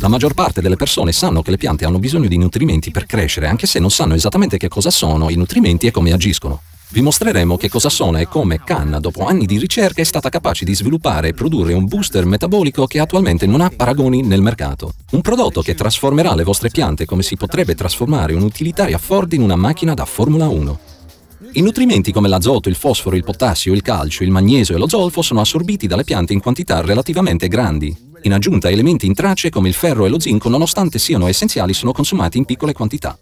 La maggior parte delle persone sanno che le piante hanno bisogno di nutrimenti per crescere, anche se non sanno esattamente che cosa sono i nutrimenti e come agiscono. Vi mostreremo che cosa sono e come Canna, dopo anni di ricerca, è stata capace di sviluppare e produrre un booster metabolico che attualmente non ha paragoni nel mercato. Un prodotto che trasformerà le vostre piante come si potrebbe trasformare un'utilitaria Ford in una macchina da Formula 1. I nutrimenti come l'azoto, il fosforo, il potassio, il calcio, il magnesio e lo zolfo sono assorbiti dalle piante in quantità relativamente grandi. In aggiunta elementi in tracce come il ferro e lo zinco, nonostante siano essenziali, sono consumati in piccole quantità.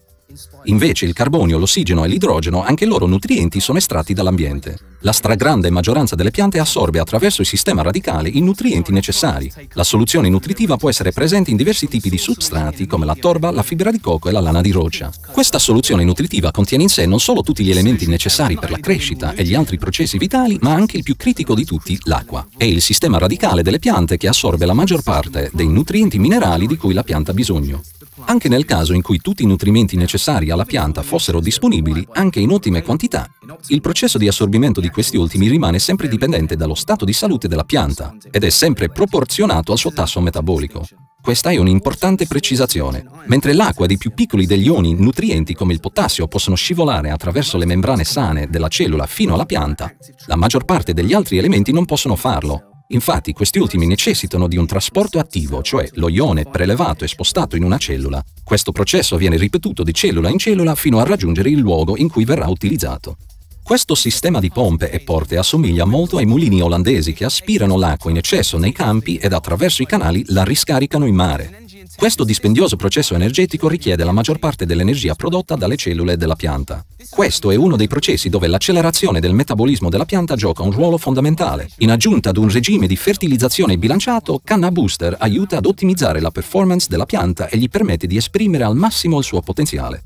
Invece il carbonio, l'ossigeno e l'idrogeno, anche loro nutrienti, sono estratti dall'ambiente. La stragrande maggioranza delle piante assorbe attraverso il sistema radicale i nutrienti necessari. La soluzione nutritiva può essere presente in diversi tipi di substrati come la torba, la fibra di coco e la lana di roccia. Questa soluzione nutritiva contiene in sé non solo tutti gli elementi necessari per la crescita e gli altri processi vitali, ma anche il più critico di tutti, l'acqua. È il sistema radicale delle piante che assorbe la maggior parte dei nutrienti minerali di cui la pianta ha bisogno anche nel caso in cui tutti i nutrimenti necessari alla pianta fossero disponibili anche in ottime quantità, il processo di assorbimento di questi ultimi rimane sempre dipendente dallo stato di salute della pianta ed è sempre proporzionato al suo tasso metabolico. Questa è un'importante precisazione. Mentre l'acqua di più piccoli degli ioni nutrienti come il potassio possono scivolare attraverso le membrane sane della cellula fino alla pianta, la maggior parte degli altri elementi non possono farlo, Infatti questi ultimi necessitano di un trasporto attivo, cioè lo ione prelevato e spostato in una cellula. Questo processo viene ripetuto di cellula in cellula fino a raggiungere il luogo in cui verrà utilizzato. Questo sistema di pompe e porte assomiglia molto ai mulini olandesi che aspirano l'acqua in eccesso nei campi ed attraverso i canali la riscaricano in mare. Questo dispendioso processo energetico richiede la maggior parte dell'energia prodotta dalle cellule della pianta. Questo è uno dei processi dove l'accelerazione del metabolismo della pianta gioca un ruolo fondamentale. In aggiunta ad un regime di fertilizzazione bilanciato, Canna Booster aiuta ad ottimizzare la performance della pianta e gli permette di esprimere al massimo il suo potenziale.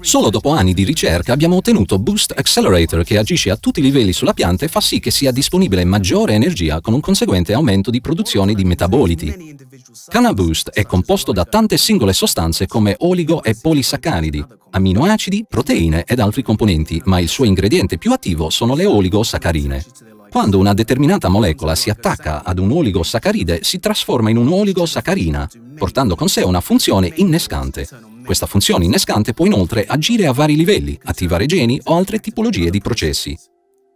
Solo dopo anni di ricerca abbiamo ottenuto Boost Accelerator che agisce a tutti i livelli sulla pianta e fa sì che sia disponibile maggiore energia con un conseguente aumento di produzione di metaboliti. Cana è composto da tante singole sostanze come oligo e polisaccaridi, aminoacidi, proteine ed altri componenti, ma il suo ingrediente più attivo sono le oligosaccarine. Quando una determinata molecola si attacca ad un oligosaccaride si trasforma in un'oligosaccarina, portando con sé una funzione innescante. Questa funzione innescante può inoltre agire a vari livelli, attivare geni o altre tipologie di processi.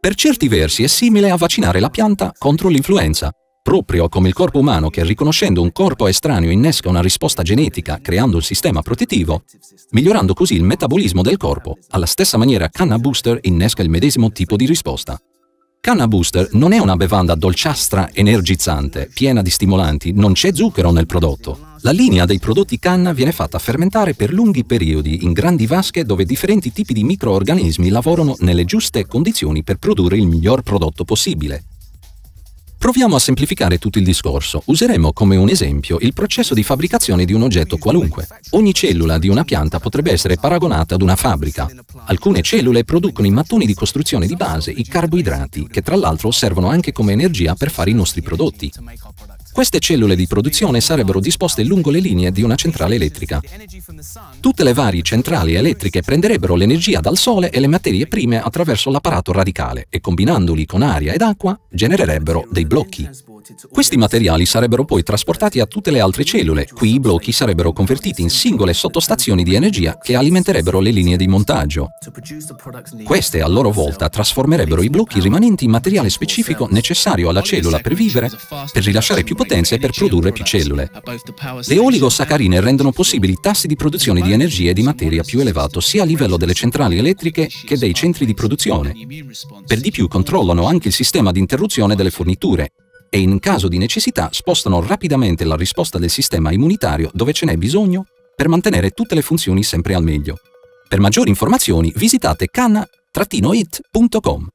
Per certi versi è simile a vaccinare la pianta contro l'influenza, proprio come il corpo umano che riconoscendo un corpo estraneo innesca una risposta genetica creando un sistema protettivo, migliorando così il metabolismo del corpo, alla stessa maniera Canna Booster innesca il medesimo tipo di risposta. Canna Booster non è una bevanda dolciastra energizzante, piena di stimolanti, non c'è zucchero nel prodotto, la linea dei prodotti canna viene fatta fermentare per lunghi periodi in grandi vasche dove differenti tipi di microorganismi lavorano nelle giuste condizioni per produrre il miglior prodotto possibile. Proviamo a semplificare tutto il discorso. Useremo come un esempio il processo di fabbricazione di un oggetto qualunque. Ogni cellula di una pianta potrebbe essere paragonata ad una fabbrica. Alcune cellule producono i mattoni di costruzione di base, i carboidrati, che tra l'altro servono anche come energia per fare i nostri prodotti. Queste cellule di produzione sarebbero disposte lungo le linee di una centrale elettrica. Tutte le varie centrali elettriche prenderebbero l'energia dal sole e le materie prime attraverso l'apparato radicale e combinandoli con aria ed acqua genererebbero dei blocchi. Questi materiali sarebbero poi trasportati a tutte le altre cellule, qui i blocchi sarebbero convertiti in singole sottostazioni di energia che alimenterebbero le linee di montaggio. Queste a loro volta trasformerebbero i blocchi rimanenti in materiale specifico necessario alla cellula per vivere, per rilasciare più potenza e per produrre più cellule. Le oligosaccarine rendono possibili tassi di produzione di energia e di materia più elevato sia a livello delle centrali elettriche che dei centri di produzione. Per di più controllano anche il sistema di interruzione delle forniture e in caso di necessità spostano rapidamente la risposta del sistema immunitario dove ce n'è bisogno per mantenere tutte le funzioni sempre al meglio. Per maggiori informazioni visitate canna-it.com.